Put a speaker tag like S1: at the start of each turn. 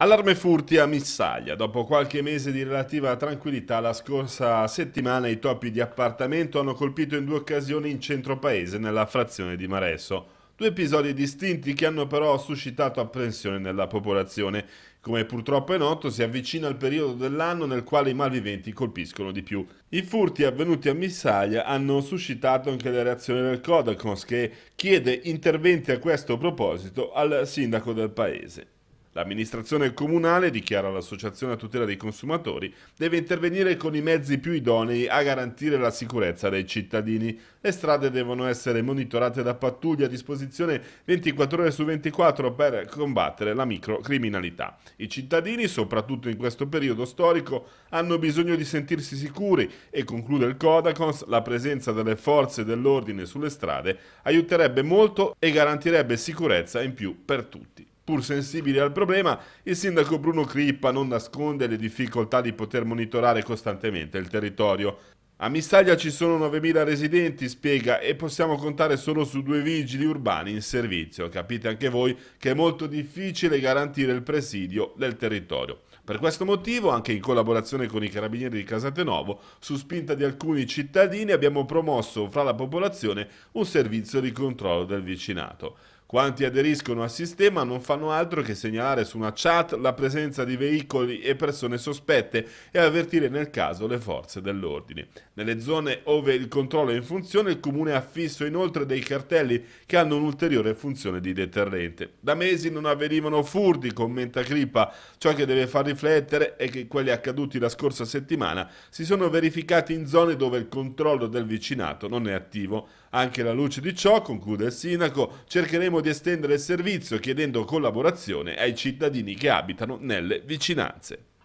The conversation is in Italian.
S1: Allarme furti a Missaglia. Dopo qualche mese di relativa tranquillità, la scorsa settimana i topi di appartamento hanno colpito in due occasioni in centro paese nella frazione di Maresso. Due episodi distinti che hanno però suscitato apprensione nella popolazione. Come purtroppo è noto, si avvicina il periodo dell'anno nel quale i malviventi colpiscono di più. I furti avvenuti a Missaglia hanno suscitato anche le reazioni del Codacons che chiede interventi a questo proposito al sindaco del paese. L'amministrazione comunale, dichiara l'Associazione a tutela dei consumatori, deve intervenire con i mezzi più idonei a garantire la sicurezza dei cittadini. Le strade devono essere monitorate da pattuglie a disposizione 24 ore su 24 per combattere la microcriminalità. I cittadini, soprattutto in questo periodo storico, hanno bisogno di sentirsi sicuri e, conclude il Codacons, la presenza delle forze dell'ordine sulle strade aiuterebbe molto e garantirebbe sicurezza in più per tutti. Pur sensibile al problema, il sindaco Bruno Crippa non nasconde le difficoltà di poter monitorare costantemente il territorio. A Missaglia ci sono 9.000 residenti, spiega, e possiamo contare solo su due vigili urbani in servizio. Capite anche voi che è molto difficile garantire il presidio del territorio. Per questo motivo, anche in collaborazione con i carabinieri di Casatenovo, su spinta di alcuni cittadini abbiamo promosso fra la popolazione un servizio di controllo del vicinato. Quanti aderiscono al sistema non fanno altro che segnalare su una chat la presenza di veicoli e persone sospette e avvertire nel caso le forze dell'ordine. Nelle zone dove il controllo è in funzione il comune ha fisso inoltre dei cartelli che hanno un'ulteriore funzione di deterrente. Da mesi non avvenivano furdi, commenta Crippa. Ciò che deve far riflettere è che quelli accaduti la scorsa settimana si sono verificati in zone dove il controllo del vicinato non è attivo. Anche alla luce di ciò, conclude il sindaco, cercheremo Chiediamo di estendere il servizio chiedendo collaborazione ai cittadini che abitano nelle vicinanze.